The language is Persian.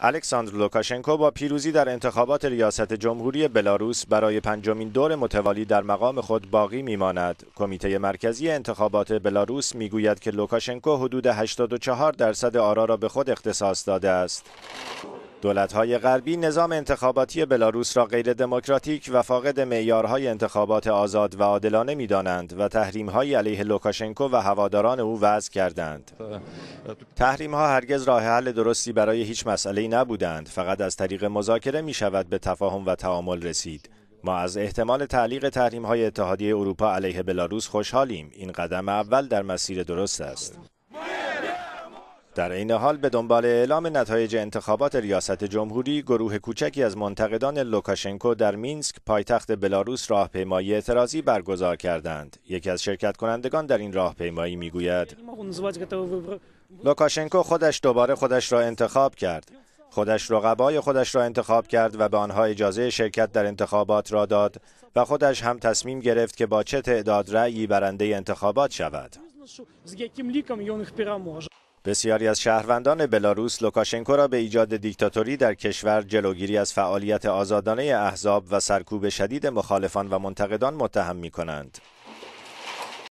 الکساندر لوکاشنکو با پیروزی در انتخابات ریاست جمهوری بلاروس برای پنجمین دور متوالی در مقام خود باقی میماند. کمیته مرکزی انتخابات بلاروس میگوید که لوکاشنکو حدود 84 درصد آرا را به خود اختصاص داده است. های غربی نظام انتخاباتی بلاروس را غیر دموکراتیک و فاقد معیارهای انتخابات آزاد و عادلانه دانند و تحریم های علیه لوکاشنکو و هواداران او وضع کردند. ها هرگز راه حل درستی برای هیچ مسئله نبودند، فقط از طریق مذاکره شود به تفاهم و تعامل رسید. ما از احتمال تعلیق های اتحادیه اروپا علیه بلاروس خوشحالیم. این قدم اول در مسیر درست است. در این حال به دنبال اعلام نتایج انتخابات ریاست جمهوری گروه کوچکی از منتقدان لوکاشنکو در مینسک پایتخت بلاروس راهپیمایی اعتراضی برگزار کردند یکی از شرکت کنندگان در این راهپیمایی میگوید لوکاشنکو خودش دوباره خودش را انتخاب کرد خودش رقبای خودش را انتخاب کرد و به آنها اجازه شرکت در انتخابات را داد و خودش هم تصمیم گرفت که با چه تعداد رأیی برنده انتخابات شود بسیاری از شهروندان بلاروس لوکاشنکو را به ایجاد دیکتاتوری در کشور جلوگیری از فعالیت آزادانه احزاب و سرکوب شدید مخالفان و منتقدان متهم می کنند.